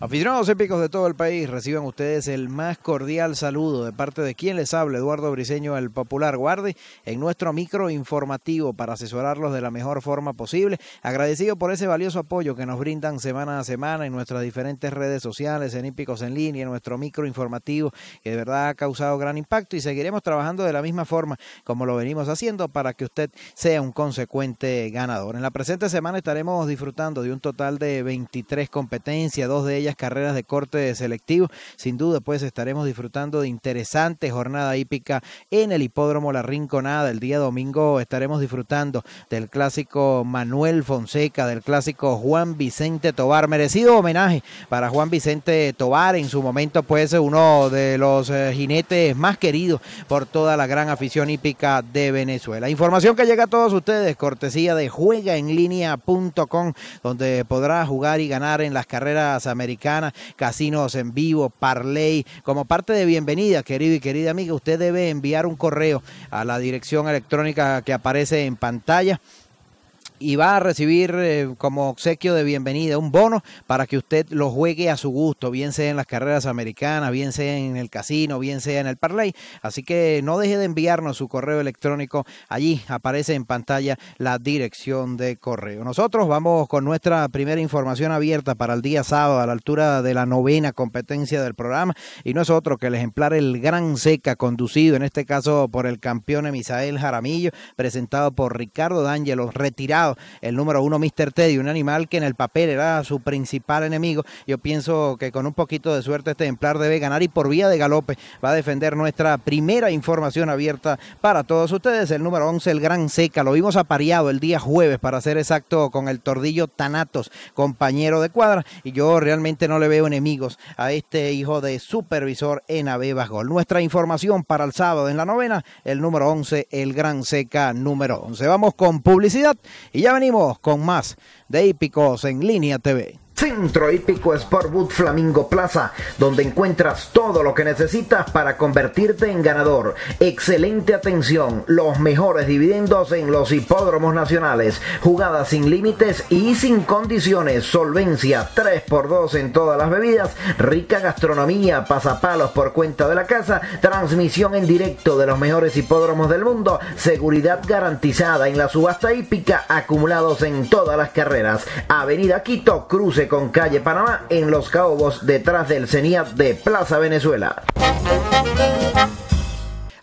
Aficionados épicos de todo el país, reciban ustedes el más cordial saludo de parte de quien les habla, Eduardo Briseño, el Popular Guardi, en nuestro micro informativo para asesorarlos de la mejor forma posible. Agradecido por ese valioso apoyo que nos brindan semana a semana en nuestras diferentes redes sociales, en Hípicos en Línea, en nuestro micro que de verdad ha causado gran impacto y seguiremos trabajando de la misma forma como lo venimos haciendo para que usted sea un consecuente ganador. En la presente semana estaremos disfrutando de un total de 23 competencias, dos de ellas carreras de corte selectivo. Sin duda, pues estaremos disfrutando de interesante jornada hípica en el hipódromo La Rinconada. El día domingo estaremos disfrutando del clásico Manuel Fonseca, del clásico Juan Vicente Tobar. Merecido homenaje para Juan Vicente Tobar, en su momento, pues uno de los eh, jinetes más queridos por toda la gran afición hípica de Venezuela. Información que llega a todos ustedes, cortesía de juegaenlinea.com, donde podrá jugar y ganar en las carreras americanas casinos en vivo, parlay. Como parte de bienvenida, querido y querida amiga, usted debe enviar un correo a la dirección electrónica que aparece en pantalla y va a recibir eh, como obsequio de bienvenida un bono para que usted lo juegue a su gusto, bien sea en las carreras americanas, bien sea en el casino, bien sea en el parlay. Así que no deje de enviarnos su correo electrónico. Allí aparece en pantalla la dirección de correo. Nosotros vamos con nuestra primera información abierta para el día sábado a la altura de la novena competencia del programa y no es otro que el ejemplar El Gran Seca conducido en este caso por el campeón Misael Jaramillo, presentado por Ricardo D'Angelo, retirado el número uno, Mr. Teddy, un animal que en el papel era su principal enemigo. Yo pienso que con un poquito de suerte este ejemplar debe ganar y por vía de galope va a defender nuestra primera información abierta para todos ustedes. El número 11, el Gran Seca, lo vimos apareado el día jueves, para ser exacto, con el tordillo Tanatos, compañero de cuadra. Y yo realmente no le veo enemigos a este hijo de supervisor en Abebas Gol. Nuestra información para el sábado en la novena, el número 11, el Gran Seca número 11. Vamos con publicidad y ya venimos con más de Hípicos en Línea TV. Centro Hípico Sportwood Flamingo Plaza, donde encuentras todo lo que necesitas para convertirte en ganador. Excelente atención, los mejores dividendos en los hipódromos nacionales, jugadas sin límites y sin condiciones, solvencia 3x2 en todas las bebidas, rica gastronomía, pasapalos por cuenta de la casa, transmisión en directo de los mejores hipódromos del mundo, seguridad garantizada en la subasta hípica, acumulados en todas las carreras. Avenida Quito, cruce con calle Panamá en Los Caobos, detrás del CENIAT de Plaza Venezuela.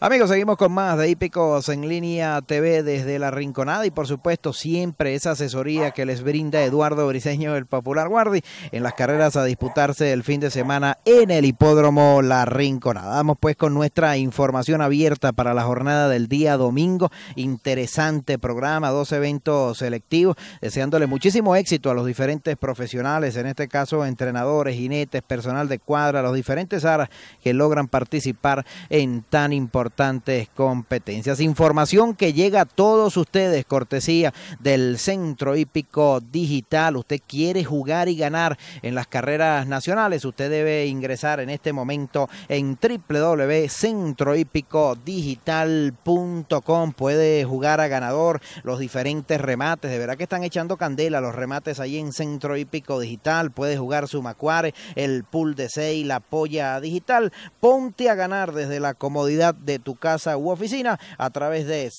Amigos, seguimos con más de Hípicos en línea TV desde la Rinconada y por supuesto siempre esa asesoría que les brinda Eduardo Briseño del Popular Guardi en las carreras a disputarse el fin de semana en el hipódromo La Rinconada. Vamos pues con nuestra información abierta para la jornada del día domingo. Interesante programa, dos eventos selectivos, deseándole muchísimo éxito a los diferentes profesionales, en este caso entrenadores, jinetes, personal de cuadra, los diferentes aras que logran participar en tan importante importantes competencias. Información que llega a todos ustedes, cortesía del Centro Hípico Digital. Usted quiere jugar y ganar en las carreras nacionales. Usted debe ingresar en este momento en www.centrohípicodigital.com. Puede jugar a ganador los diferentes remates. De verdad que están echando candela los remates ahí en Centro Hípico Digital. Puede jugar su macuare, el pool de 6, la polla digital. Ponte a ganar desde la comodidad de tu casa u oficina a través de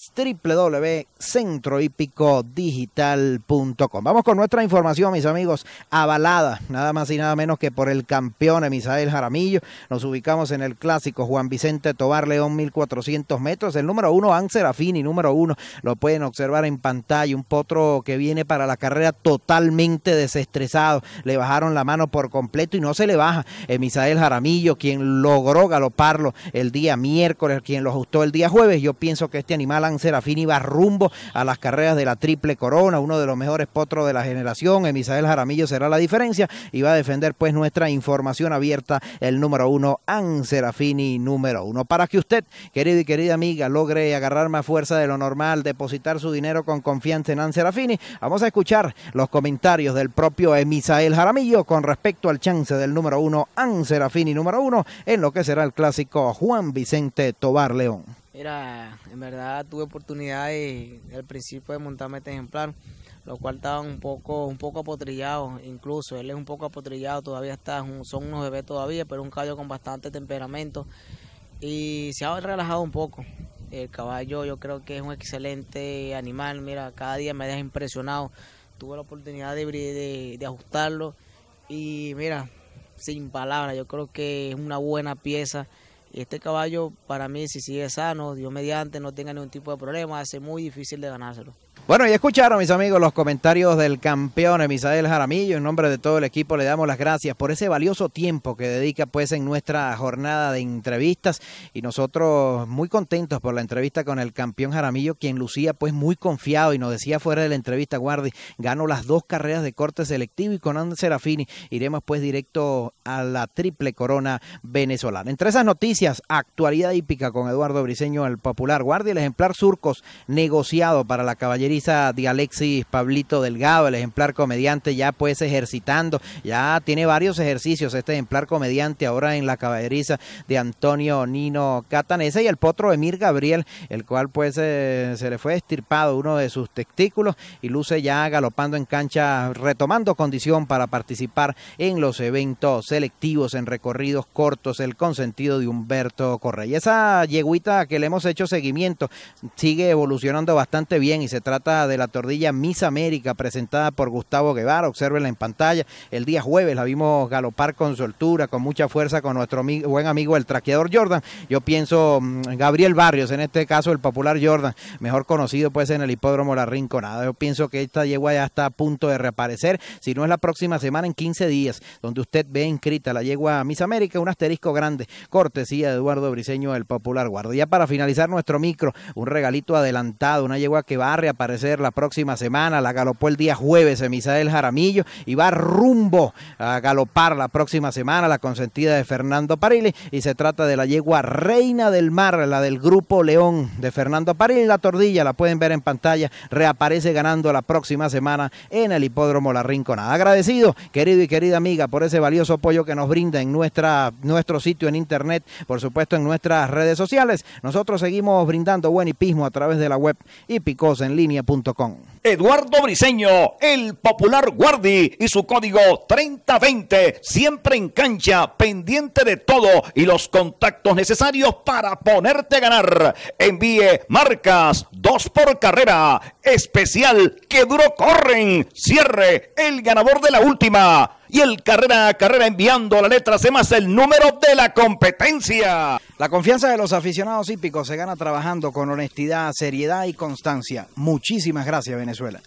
www.centrohípicodigital.com. Vamos con nuestra información, mis amigos, avalada, nada más y nada menos que por el campeón Emisael Jaramillo. Nos ubicamos en el clásico Juan Vicente Tobar León, 1400 metros. El número uno, y número uno, lo pueden observar en pantalla. Un potro que viene para la carrera totalmente desestresado. Le bajaron la mano por completo y no se le baja. Emisael Jaramillo, quien logró galoparlo el día miércoles, quien lo ajustó el día jueves. Yo pienso que este animal Serafini va rumbo a las carreras de la Triple Corona, uno de los mejores potros de la generación. Emisael Jaramillo será la diferencia y va a defender pues nuestra información abierta, el número uno, Serafini número uno. Para que usted, querido y querida amiga, logre agarrar más fuerza de lo normal, depositar su dinero con confianza en Anserafini, vamos a escuchar los comentarios del propio Emisael Jaramillo con respecto al chance del número uno, Anserafini número uno, en lo que será el clásico Juan Vicente Tobar. León? Mira, en verdad tuve oportunidad al principio de montarme este ejemplar, lo cual estaba un poco, un poco apotrillado, incluso él es un poco apotrillado, todavía está, son unos bebés todavía, pero un caballo con bastante temperamento y se ha relajado un poco. El caballo yo creo que es un excelente animal, mira, cada día me deja impresionado, tuve la oportunidad de ajustarlo y mira, sin palabras, yo creo que es una buena pieza este caballo, para mí, si sigue sano, Dios mediante, no tenga ningún tipo de problema, hace muy difícil de ganárselo. Bueno, y escucharon, mis amigos, los comentarios del campeón Emisael Jaramillo. En nombre de todo el equipo le damos las gracias por ese valioso tiempo que dedica pues en nuestra jornada de entrevistas. Y nosotros muy contentos por la entrevista con el campeón Jaramillo, quien lucía pues muy confiado y nos decía fuera de la entrevista, Guardi, ganó las dos carreras de corte selectivo y con Andrés Serafini iremos pues directo a la triple corona venezolana. Entre esas noticias, actualidad hípica con Eduardo Briseño, el popular Guardi, el ejemplar Surcos negociado para la caballería caballeriza de Alexis Pablito Delgado, el ejemplar comediante, ya pues ejercitando, ya tiene varios ejercicios este ejemplar comediante ahora en la caballeriza de Antonio Nino Catanese y el potro Emir Gabriel, el cual pues eh, se le fue estirpado uno de sus testículos y luce ya galopando en cancha, retomando condición para participar en los eventos selectivos en recorridos cortos, el consentido de Humberto Correa. esa yeguita que le hemos hecho seguimiento sigue evolucionando bastante bien y se trata de la tordilla Miss América presentada por Gustavo Guevara, observenla en pantalla. El día jueves la vimos galopar con soltura, con mucha fuerza con nuestro buen amigo el traqueador Jordan. Yo pienso mm, Gabriel Barrios, en este caso el popular Jordan, mejor conocido pues en el hipódromo La Rinconada. Yo pienso que esta yegua ya está a punto de reaparecer, si no es la próxima semana en 15 días, donde usted ve inscrita la yegua Miss América, un asterisco grande, cortesía de Eduardo Briseño, el popular guardia. Ya para finalizar nuestro micro, un regalito adelantado, una yegua que va a reaparecer aparecer la próxima semana. La galopó el día jueves en Misael Jaramillo y va rumbo a galopar la próxima semana la consentida de Fernando Parili. Y se trata de la yegua Reina del Mar, la del Grupo León de Fernando Parili. La tordilla la pueden ver en pantalla. Reaparece ganando la próxima semana en el Hipódromo La Rinconada. Agradecido, querido y querida amiga, por ese valioso apoyo que nos brinda en nuestra, nuestro sitio en internet, por supuesto en nuestras redes sociales. Nosotros seguimos brindando buen hipismo a través de la web Hipicos en línea Eduardo Briseño, el popular Guardi y su código 3020, siempre en cancha, pendiente de todo y los contactos necesarios para ponerte a ganar. Envíe marcas, dos por carrera, especial, que duro corren, cierre, el ganador de la última y el carrera a carrera enviando la letra C más el número de la competencia. La confianza de los aficionados hípicos se gana trabajando con honestidad, seriedad y constancia. Muchísimas gracias, Venezuela.